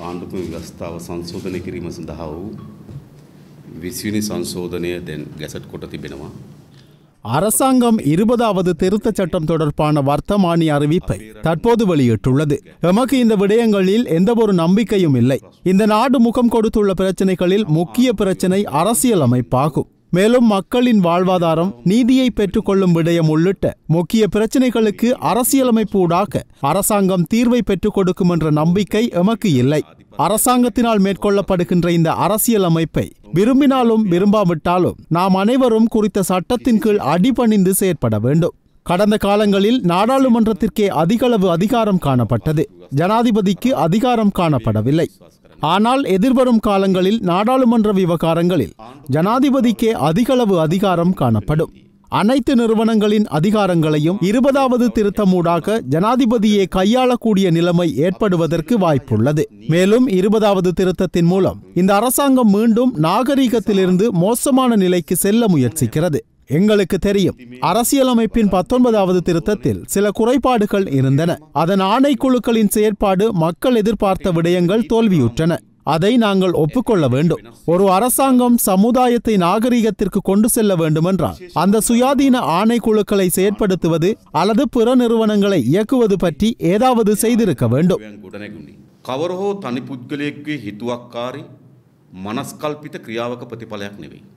அரசாங்கம் இருபதாவது திருத்தச் சட்டம் தொடர்பான வர்த்தமானி அறிவிப்பை தற்போது வெளியிட்டுள்ளது எமக்கு இந்த விடயங்களில் எந்த ஒரு நம்பிக்கையும் இல்லை இந்த நாடு முகம் கொடுத்துள்ள பிரச்சனைகளில் முக்கிய பிரச்சனை அரசியல் அமைப்பாகும் மேலும் மக்களின் வாழ்வாதாரம் நீதியை பெற்றுக்கொள்ளும் விடயம் உள்ளிட்ட முக்கிய பிரச்சினைகளுக்கு அரசியலமைப்பு ஊடாக அரசாங்கம் தீர்வை பெற்றுக் கொடுக்கும் என்ற நம்பிக்கை எமக்கு இல்லை அரசாங்கத்தினால் மேற்கொள்ளப்படுகின்ற இந்த அரசியலமைப்பை விரும்பினாலும் விரும்பாவிட்டாலும் நாம் அனைவரும் குறித்த சட்டத்தின் கீழ் அடிபணிந்து செயற்பட வேண்டும் கடந்த காலங்களில் நாடாளுமன்றத்திற்கே அதிகளவு அதிகாரம் காணப்பட்டது ஜனாதிபதிக்கு அதிகாரம் காணப்படவில்லை ஆனால் எதிர்வரும் காலங்களில் நாடாளுமன்ற விவகாரங்களில் ஜனாதிபதிக்கே அதிகளவு அதிகாரம் காணப்படும் அனைத்து நிறுவனங்களின் அதிகாரங்களையும் இருபதாவது திருத்தமூடாக ஜனாதிபதியை கையாளக்கூடிய நிலைமை ஏற்படுவதற்கு வாய்ப்புள்ளது மேலும் இருபதாவது திருத்தத்தின் மூலம் இந்த அரசாங்கம் மீண்டும் நாகரீகத்திலிருந்து மோசமான நிலைக்கு செல்ல முயற்சிக்கிறது எங்களுக்கு தெரியும் அரசியலமைப்பின் பத்தொன்பதாவது திருத்தத்தில் சில குறைபாடுகள் இருந்தன அதன் ஆணைக்குழுக்களின் செயற்பாடு மக்கள் எதிர்பார்த்த விடயங்கள் தோல்வியுற்றன அதை நாங்கள் ஒப்புக்கொள்ள வேண்டும் ஒரு அரசாங்கம் சமுதாயத்தை நாகரிகத்திற்கு கொண்டு செல்ல வேண்டுமென்றால் அந்த சுயாதீன ஆணைக்குழுக்களை செயற்படுத்துவது அல்லது பிற நிறுவனங்களை இயக்குவது பற்றி ஏதாவது செய்திருக்க வேண்டும்